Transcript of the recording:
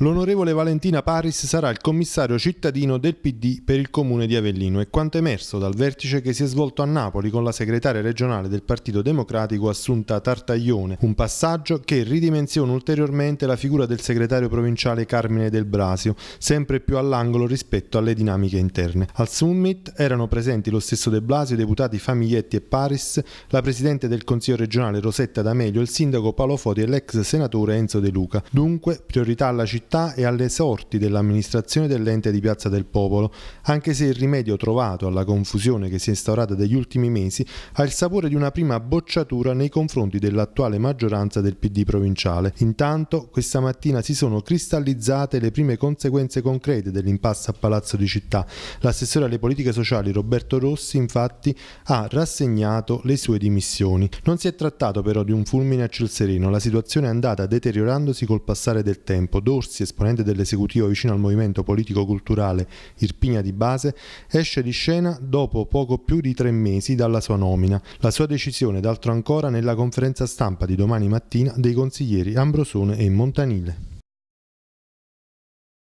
L'onorevole Valentina Paris sarà il commissario cittadino del PD per il comune di Avellino e quanto emerso dal vertice che si è svolto a Napoli con la segretaria regionale del Partito Democratico Assunta Tartaglione, un passaggio che ridimensiona ulteriormente la figura del segretario provinciale Carmine Del Brasio, sempre più all'angolo rispetto alle dinamiche interne. Al summit erano presenti lo stesso De Blasio, i deputati Famiglietti e Paris, la presidente del Consiglio regionale Rosetta D'Amelio, il sindaco Paolo Foti e l'ex senatore Enzo De Luca. Dunque, priorità alla città città e alle sorti dell'amministrazione dell'ente di Piazza del Popolo, anche se il rimedio trovato alla confusione che si è instaurata negli ultimi mesi ha il sapore di una prima bocciatura nei confronti dell'attuale maggioranza del PD provinciale. Intanto questa mattina si sono cristallizzate le prime conseguenze concrete dell'impasse a Palazzo di Città. L'assessore alle politiche sociali Roberto Rossi infatti ha rassegnato le sue dimissioni. Non si è trattato però di un fulmine a ciel sereno, la situazione è andata deteriorandosi col passare del tempo. Dorsi Bozzi, esponente dell'esecutivo vicino al movimento politico-culturale Irpigna di Base, esce di scena dopo poco più di tre mesi dalla sua nomina. La sua decisione, d'altro ancora, nella conferenza stampa di domani mattina dei consiglieri Ambrosone e Montanile.